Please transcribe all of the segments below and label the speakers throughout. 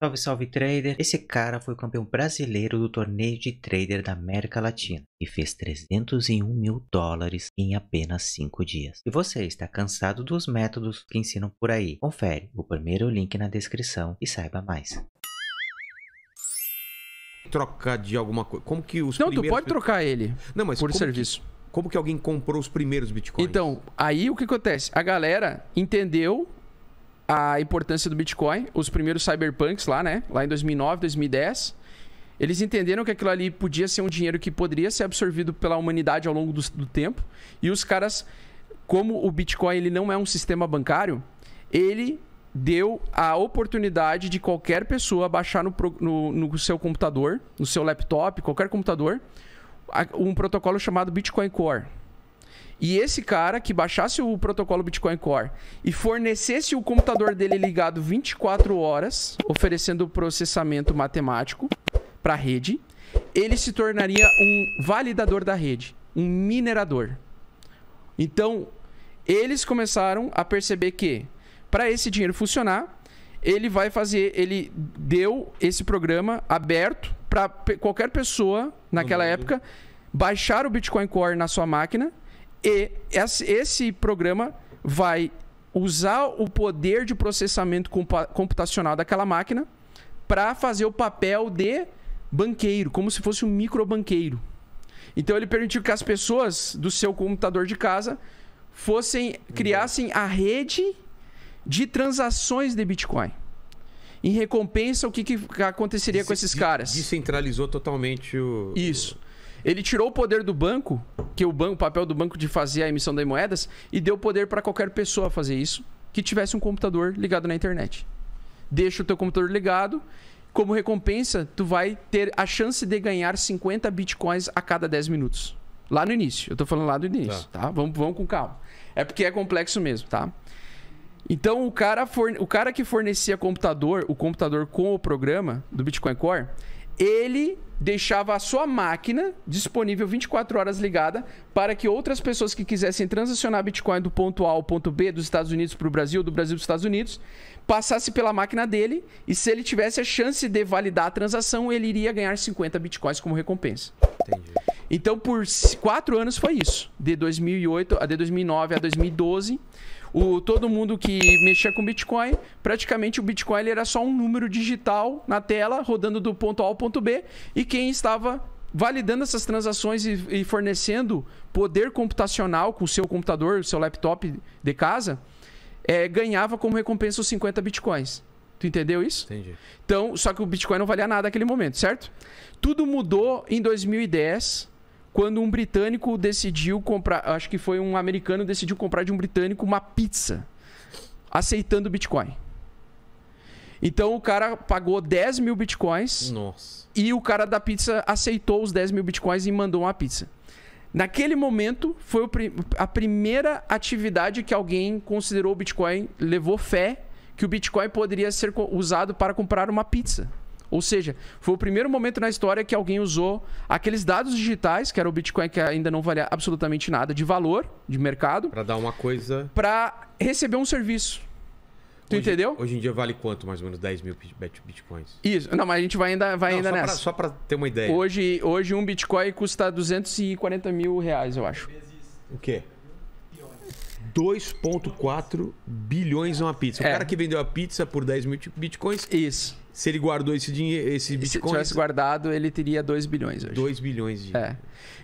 Speaker 1: Salve, salve trader! Esse cara foi o campeão brasileiro do torneio de trader da América Latina e fez 301 mil dólares em apenas 5 dias. E você está cansado dos métodos que ensinam por aí, confere o primeiro link na descrição e saiba mais. Trocar de alguma coisa. Como que os Não, tu pode trocar ele. Não, mas por serviço. Que, como que alguém comprou os primeiros bitcoins? Então, aí o que acontece?
Speaker 2: A galera entendeu a importância do Bitcoin, os primeiros cyberpunks lá, né? Lá em 2009, 2010. Eles entenderam que aquilo ali podia ser um dinheiro que poderia ser absorvido pela humanidade ao longo do, do tempo. E os caras, como o Bitcoin ele não é um sistema bancário, ele deu a oportunidade de qualquer pessoa baixar no, no, no, seu computador, no seu laptop, qualquer computador, um protocolo chamado Bitcoin Core. E esse cara que baixasse o protocolo Bitcoin Core e fornecesse o computador dele ligado 24 horas, oferecendo processamento matemático para a rede, ele se tornaria um validador da rede, um minerador. Então, eles começaram a perceber que para esse dinheiro funcionar, ele vai fazer, ele deu esse programa aberto para qualquer pessoa naquela uhum. época baixar o Bitcoin Core na sua máquina e esse programa vai usar o poder de processamento computacional daquela máquina para fazer o papel de banqueiro, como se fosse um microbanqueiro. Então ele permitiu que as pessoas do seu computador de casa fossem criassem a rede de transações de Bitcoin. Em recompensa, o que, que aconteceria com esses caras?
Speaker 1: Descentralizou totalmente o.
Speaker 2: Isso. Ele tirou o poder do banco, que o, banco, o papel do banco de fazer a emissão das moedas, e deu poder para qualquer pessoa fazer isso que tivesse um computador ligado na internet. Deixa o teu computador ligado, como recompensa, tu vai ter a chance de ganhar 50 bitcoins a cada 10 minutos. Lá no início, eu estou falando lá do início, tá? tá? Vamos, vamos com calma. É porque é complexo mesmo, tá? Então, o cara, forne... o cara que fornecia computador, o computador com o programa do Bitcoin Core, ele deixava a sua máquina disponível 24 horas ligada para que outras pessoas que quisessem transacionar Bitcoin do ponto A ao ponto B dos Estados Unidos para o Brasil, do Brasil para os Estados Unidos, passasse pela máquina dele e se ele tivesse a chance de validar a transação, ele iria ganhar 50 Bitcoins como recompensa. Entendi. Então, por quatro anos foi isso, de 2008 a de 2009 a 2012. O, todo mundo que mexia com Bitcoin, praticamente o Bitcoin era só um número digital na tela, rodando do ponto A ao ponto B, e quem estava validando essas transações e, e fornecendo poder computacional com o seu computador, o seu laptop de casa, é, ganhava como recompensa os 50 bitcoins. Tu entendeu isso? Entendi. Então, só que o Bitcoin não valia nada naquele momento, certo? Tudo mudou em 2010 quando um britânico decidiu comprar, acho que foi um americano decidiu comprar de um britânico uma pizza, aceitando Bitcoin. Então o cara pagou 10 mil bitcoins Nossa. e o cara da pizza aceitou os 10 mil bitcoins e mandou uma pizza. Naquele momento, foi a primeira atividade que alguém considerou o Bitcoin, levou fé que o Bitcoin poderia ser usado para comprar uma pizza. Ou seja, foi o primeiro momento na história que alguém usou aqueles dados digitais, que era o Bitcoin que ainda não valia absolutamente nada de valor de mercado,
Speaker 1: para dar uma coisa,
Speaker 2: para receber um serviço.
Speaker 1: Tu hoje, entendeu? Hoje em dia vale quanto, mais ou menos? 10 mil bitcoins. Isso. Não,
Speaker 2: mas a gente vai ainda, vai não, ainda só nessa. Pra, só para ter
Speaker 1: uma ideia. Hoje, hoje um bitcoin custa 240 mil reais, eu acho. O quê? 2,4 bilhões uma pizza. O é. cara que vendeu a pizza por 10 mil bitcoins. Isso. Se ele guardou esse dinheiro, esse bitcoin. Se tivesse
Speaker 2: guardado, ele teria 2 bilhões hoje. 2 bilhões de. É.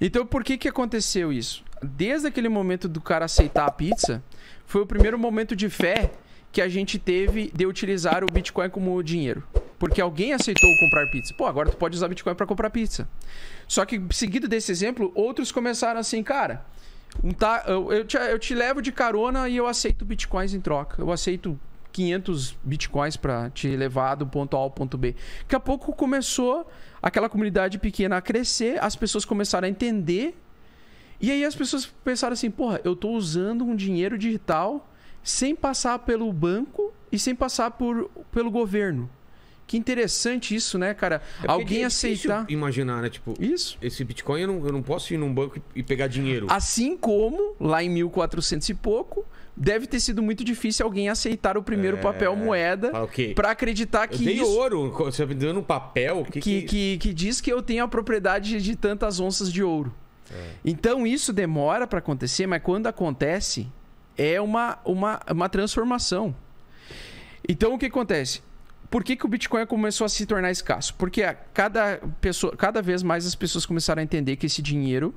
Speaker 2: Então por que, que aconteceu isso? Desde aquele momento do cara aceitar a pizza, foi o primeiro momento de fé que a gente teve de utilizar o Bitcoin como dinheiro. Porque alguém aceitou comprar pizza. Pô, agora tu pode usar Bitcoin para comprar pizza. Só que seguido desse exemplo, outros começaram assim, cara, um ta... eu, te, eu te levo de carona e eu aceito bitcoins em troca. Eu aceito 500 bitcoins para te levar do ponto A ao ponto B. Daqui a pouco começou aquela comunidade pequena a crescer, as pessoas começaram a entender. E aí as pessoas pensaram assim: porra, eu estou usando um dinheiro digital sem passar pelo banco e sem passar por, pelo governo. Que interessante isso, né, cara? É, é Alguém é aceitar.
Speaker 1: Imaginar, né? Tipo, isso. Esse Bitcoin eu não, eu não posso ir num banco e pegar dinheiro.
Speaker 2: Assim como lá em 1400 e pouco deve ter sido muito difícil alguém aceitar o primeiro é... papel moeda okay. para acreditar que eu dei isso...
Speaker 1: ouro você
Speaker 2: tá me dando um papel que que, que que, diz que eu tenho a propriedade de tantas onças de ouro é. então isso demora para acontecer mas quando acontece é uma, uma, uma transformação então o que acontece por que, que o Bitcoin começou a se tornar escasso? Porque cada, pessoa, cada vez mais as pessoas começaram a entender que esse dinheiro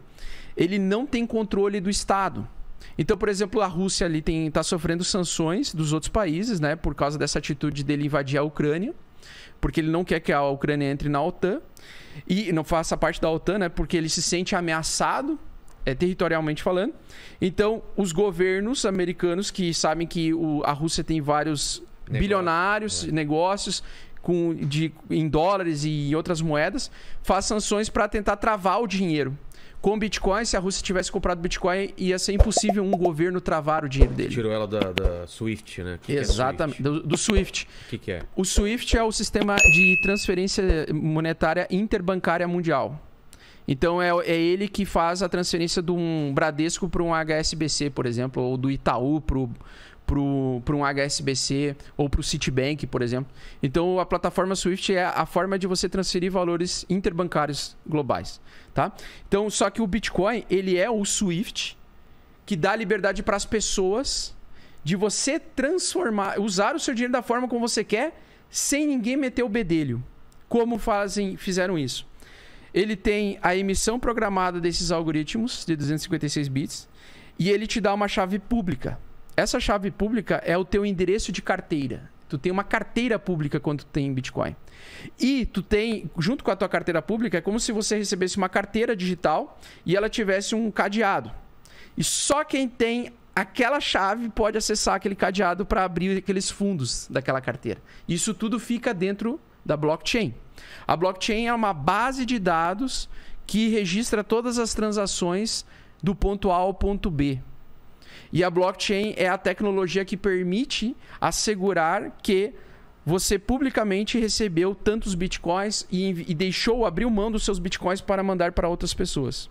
Speaker 2: ele não tem controle do Estado. Então, por exemplo, a Rússia ali está sofrendo sanções dos outros países, né? Por causa dessa atitude dele invadir a Ucrânia, porque ele não quer que a Ucrânia entre na OTAN e não faça parte da OTAN, né? Porque ele se sente ameaçado é, territorialmente falando. Então, os governos americanos que sabem que o, a Rússia tem vários Negócio. bilionários, é. negócios com, de, em dólares e outras moedas, faz sanções para tentar travar o dinheiro. Com Bitcoin, se a Rússia tivesse comprado Bitcoin, ia ser impossível um governo travar o dinheiro dele. Tirou ela da, da Swift, né? Que Exatamente, que é Swift? Do, do, Swift. O que, que é? O Swift é o sistema de transferência monetária interbancária mundial. Então é, é, ele que faz a transferência de um Bradesco para um HSBC, por exemplo, ou do Itaú para para um HSBC ou para o Citibank, por exemplo. Então a plataforma Swift é a forma de você transferir valores interbancários globais, tá? Então só que o Bitcoin ele é o Swift que dá liberdade para as pessoas de você transformar, usar o seu dinheiro da forma como você quer, sem ninguém meter o bedelho. Como fazem, fizeram isso? Ele tem a emissão programada desses algoritmos de 256 bits e ele te dá uma chave pública essa chave pública é o teu endereço de carteira. Tu tem uma carteira pública quando tu tem Bitcoin. E tu tem, junto com a tua carteira pública, é como se você recebesse uma carteira digital e ela tivesse um cadeado. E só quem tem aquela chave pode acessar aquele cadeado para abrir aqueles fundos daquela carteira. Isso tudo fica dentro da blockchain. A blockchain é uma base de dados que registra todas as transações do ponto A ao ponto B e a blockchain é a tecnologia que permite assegurar que você publicamente recebeu tantos bitcoins e, e deixou, abriu mão dos seus bitcoins para mandar para outras pessoas.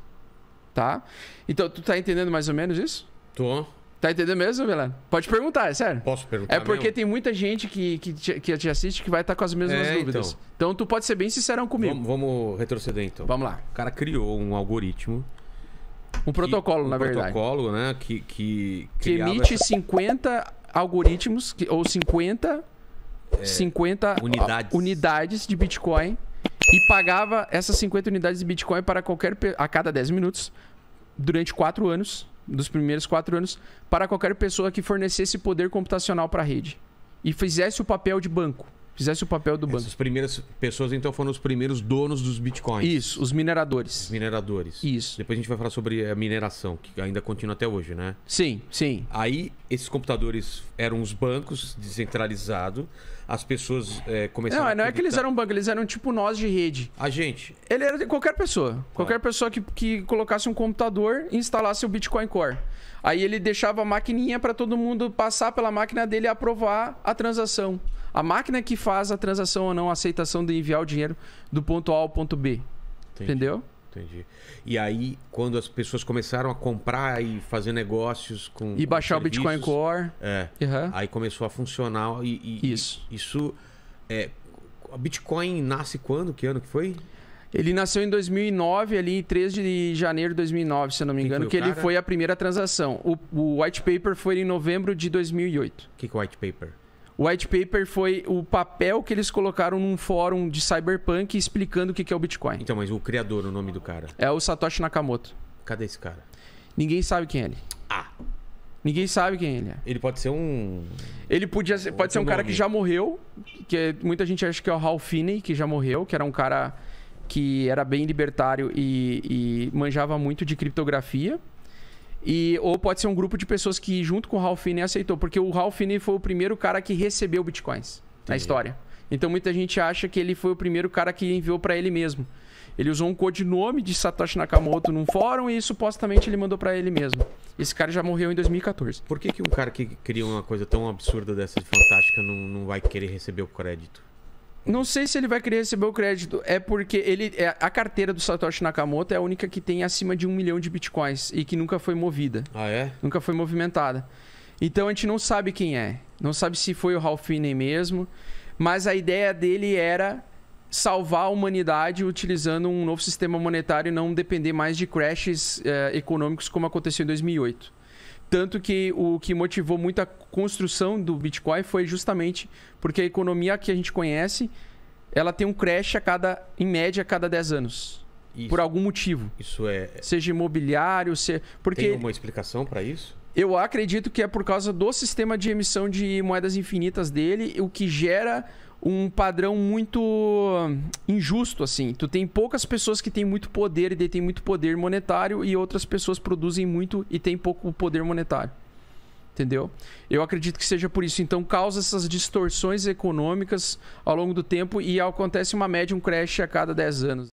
Speaker 2: Tá? Então, tu tá entendendo mais ou menos isso? Tô. Tá entendendo mesmo, Milano?
Speaker 1: Pode perguntar, é sério. Posso perguntar. É porque
Speaker 2: mesmo? tem muita gente que, que, te, que te assiste que vai estar tá com as mesmas é, dúvidas. Então.
Speaker 1: então. tu pode ser bem sincerão comigo. Vamos, vamos retroceder então. Vamos lá. O cara criou um algoritmo um protocolo, que, na um verdade. protocolo, né? Que, que, que emite essa...
Speaker 2: 50 algoritmos, que, ou 50, é, 50 unidades. unidades de Bitcoin e pagava essas 50 unidades de Bitcoin para qualquer a cada 10 minutos durante 4 anos, dos primeiros 4 anos, para qualquer pessoa que fornecesse poder computacional para a rede e fizesse o papel de banco fizesse o papel do banco. As
Speaker 1: primeiras pessoas, então, foram os primeiros donos dos bitcoins. Isso, os mineradores. Os mineradores. Isso. Depois a gente vai falar sobre a mineração, que ainda continua até hoje, né? Sim, sim. Aí, esses computadores eram os bancos descentralizados as pessoas é, começaram Não, não é que eles eram
Speaker 2: banco, eles eram tipo nós de rede.
Speaker 1: A gente. Ele era qualquer pessoa. Qualquer tá.
Speaker 2: pessoa que, que colocasse um computador e instalasse o Bitcoin Core. Aí ele deixava a maquininha para todo mundo passar pela máquina dele e aprovar a transação. A máquina que faz a transação ou não, a aceitação de enviar o dinheiro do ponto A ao ponto B. Entendi. Entendeu?
Speaker 1: Entendi. E aí, quando as pessoas começaram a comprar e fazer negócios com. E baixar o Bitcoin Core. É. Uhum. Aí começou a funcionar. E, e isso. Isso. É, a Bitcoin nasce quando? Que ano que foi? Ele nasceu em 2009, ali em 3 de
Speaker 2: janeiro de 2009, se eu não me Quem engano, que cara? ele foi a primeira transação. O, o white paper foi em novembro de 2008. O que, que é white paper? O white paper foi o papel que eles colocaram num fórum de cyberpunk explicando o que é o Bitcoin. Então, mas o criador, o nome do cara? É o Satoshi Nakamoto. Cadê esse cara? Ninguém sabe quem é ele. Ah. Ninguém sabe quem ele é. Ele pode
Speaker 1: ser um.
Speaker 2: Ele podia ser, pode ser um nome. cara que já morreu, que é, muita gente acha que é o Hal Finney, que já morreu, que era um cara que era bem libertário e, e manjava muito de criptografia. E, ou pode ser um grupo de pessoas que, junto com o Ralph Finney, aceitou. Porque o Ralph Finney foi o primeiro cara que recebeu bitcoins na história. Então, muita gente acha que ele foi o primeiro cara que enviou para ele mesmo. Ele usou um codinome de Satoshi Nakamoto num
Speaker 1: fórum e supostamente ele mandou para ele mesmo. Esse cara já morreu em 2014. Por que, que um cara que cria uma coisa tão absurda dessa de fantástica não, não vai querer receber o crédito? Não sei
Speaker 2: se ele vai querer receber o crédito. É porque ele, é, a carteira do Satoshi Nakamoto é a única que tem acima de um milhão de bitcoins e que nunca foi movida. Ah, é? Nunca foi movimentada. Então a gente não sabe quem é. Não sabe se foi o Ralph Finney mesmo. Mas a ideia dele era salvar a humanidade utilizando um novo sistema monetário e não depender mais de crashes eh, econômicos como aconteceu em 2008. Tanto que o que motivou muito a construção do Bitcoin foi justamente porque a economia que a gente conhece, ela tem um crash a cada, em média, a cada 10 anos. Isso. Por algum motivo. Isso é. Seja imobiliário, seja. porque. Tem
Speaker 1: uma explicação para isso?
Speaker 2: Eu acredito que é por causa do sistema de emissão de moedas infinitas dele, o que gera um padrão muito injusto, assim. Tu tem poucas pessoas que têm muito poder e detêm muito poder monetário e outras pessoas produzem muito e têm pouco poder monetário. Entendeu? Eu acredito que seja por isso. Então causa essas distorções econômicas ao longo do tempo e acontece uma média, um crash a cada 10 anos.